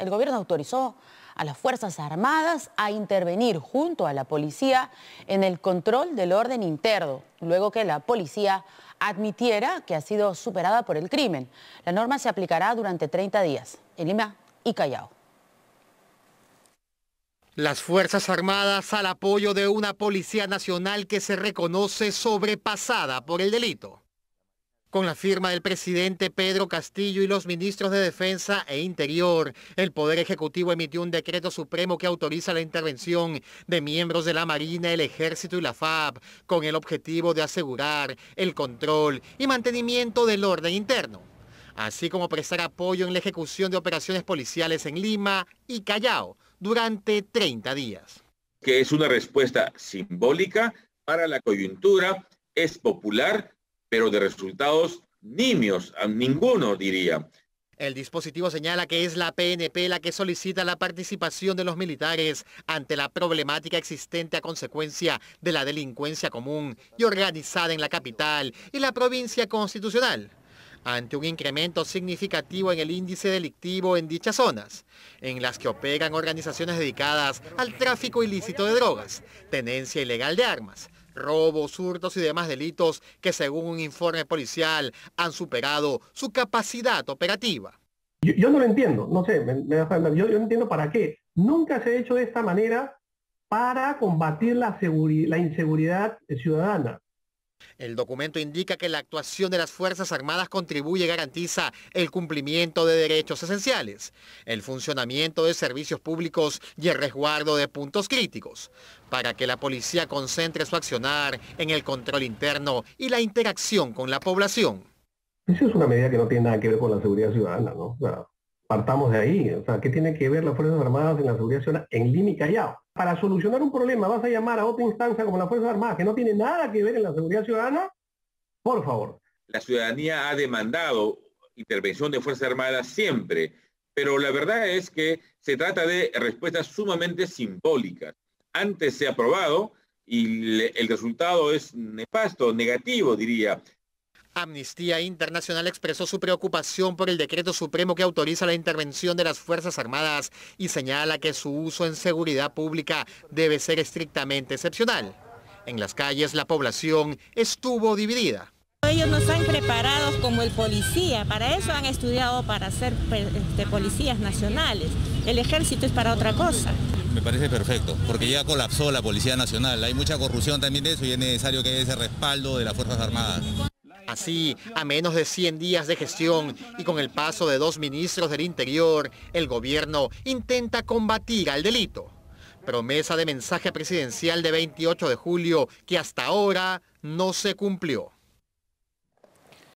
El gobierno autorizó a las Fuerzas Armadas a intervenir junto a la policía en el control del orden interno, luego que la policía admitiera que ha sido superada por el crimen. La norma se aplicará durante 30 días en Lima y Callao. Las Fuerzas Armadas al apoyo de una Policía Nacional que se reconoce sobrepasada por el delito con la firma del presidente Pedro Castillo y los ministros de Defensa e Interior. El Poder Ejecutivo emitió un decreto supremo que autoriza la intervención de miembros de la Marina, el Ejército y la FAB, con el objetivo de asegurar el control y mantenimiento del orden interno, así como prestar apoyo en la ejecución de operaciones policiales en Lima y Callao durante 30 días. Que es una respuesta simbólica para la coyuntura, es popular pero de resultados nimios, a ninguno diría. El dispositivo señala que es la PNP la que solicita la participación de los militares ante la problemática existente a consecuencia de la delincuencia común y organizada en la capital y la provincia constitucional ante un incremento significativo en el índice delictivo en dichas zonas, en las que operan organizaciones dedicadas al tráfico ilícito de drogas, tenencia ilegal de armas, robos, hurtos y demás delitos que según un informe policial han superado su capacidad operativa. Yo, no lo entiendo, no sé, yo, no entiendo para qué. Nunca se ha hecho de esta manera para combatir la inseguridad ciudadana. El documento indica que la actuación de las Fuerzas Armadas contribuye y garantiza el cumplimiento de derechos esenciales, el funcionamiento de servicios públicos y el resguardo de puntos críticos, para que la policía concentre su accionar en el control interno y la interacción con la población. Esa es una medida que no tiene nada que ver con la seguridad ciudadana, ¿no? Partamos de ahí. O sea, ¿qué tiene que ver las Fuerzas Armadas en la seguridad ciudadana en límite y Para solucionar un problema vas a llamar a otra instancia como las Fuerzas Armadas, que no tiene nada que ver en la seguridad ciudadana. Por favor. La ciudadanía ha demandado intervención de Fuerzas Armadas siempre, pero la verdad es que se trata de respuestas sumamente simbólicas. Antes se ha aprobado y el resultado es nefasto, negativo, diría. Amnistía Internacional expresó su preocupación por el decreto supremo que autoriza la intervención de las Fuerzas Armadas y señala que su uso en seguridad pública debe ser estrictamente excepcional. En las calles la población estuvo dividida. Ellos no están preparados como el policía, para eso han estudiado para ser este, policías nacionales. El ejército es para otra cosa. Me parece perfecto, porque ya colapsó la Policía Nacional, hay mucha corrupción también de eso y es necesario que haya ese respaldo de las Fuerzas Armadas. Así, a menos de 100 días de gestión y con el paso de dos ministros del Interior, el gobierno intenta combatir al delito. Promesa de mensaje presidencial de 28 de julio que hasta ahora no se cumplió.